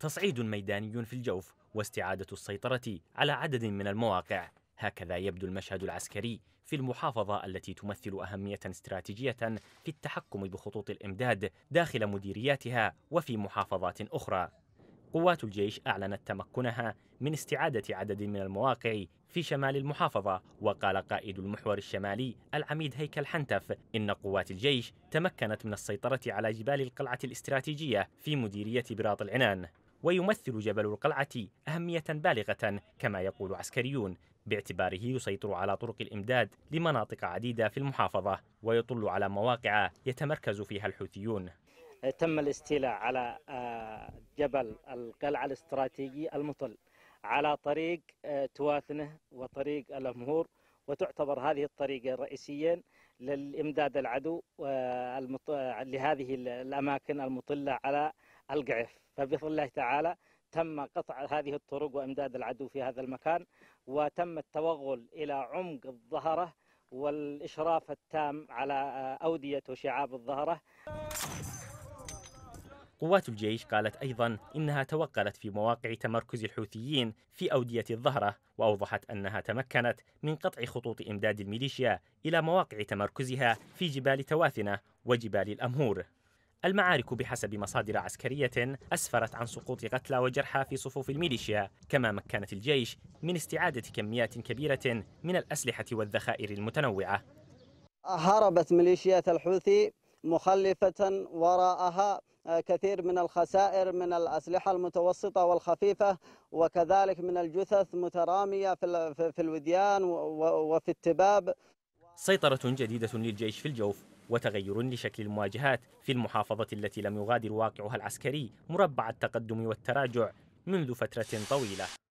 تصعيد ميداني في الجوف واستعادة السيطرة على عدد من المواقع هكذا يبدو المشهد العسكري في المحافظة التي تمثل أهمية استراتيجية في التحكم بخطوط الإمداد داخل مديرياتها وفي محافظات أخرى قوات الجيش أعلنت تمكنها من استعادة عدد من المواقع في شمال المحافظة وقال قائد المحور الشمالي العميد هيكل حنتف إن قوات الجيش تمكنت من السيطرة على جبال القلعة الاستراتيجية في مديرية براط العنان ويمثل جبل القلعة أهمية بالغة كما يقول عسكريون باعتباره يسيطر على طرق الإمداد لمناطق عديدة في المحافظة ويطل على مواقع يتمركز فيها الحوثيون تم الاستيلاء على آه، جبل القلعة الاستراتيجي المطل على طريق آه، تواثنه وطريق الأمهور وتعتبر هذه الطريقة الرئيسية للإمداد العدو آه، لهذه الأماكن المطلة على القعف فبفضل الله تعالى تم قطع هذه الطرق وامداد العدو في هذا المكان وتم التوغل الى عمق الظهره والاشراف التام على آه، اوديه وشعاب الظهره قوات الجيش قالت أيضا إنها توغلت في مواقع تمركز الحوثيين في أودية الظهرة وأوضحت أنها تمكنت من قطع خطوط إمداد الميليشيا إلى مواقع تمركزها في جبال تواثنة وجبال الأمهور المعارك بحسب مصادر عسكرية أسفرت عن سقوط قتلى وجرحى في صفوف الميليشيا كما مكنت الجيش من استعادة كميات كبيرة من الأسلحة والذخائر المتنوعة هربت ميليشيات الحوثي مخلفة وراءها آه، كثير من الخسائر من الأسلحة المتوسطة والخفيفة وكذلك من الجثث مترامية في الوديان وفي التباب سيطرة جديدة للجيش في الجوف وتغير لشكل المواجهات في المحافظة التي لم يغادر واقعها العسكري مربع التقدم والتراجع منذ فترة طويلة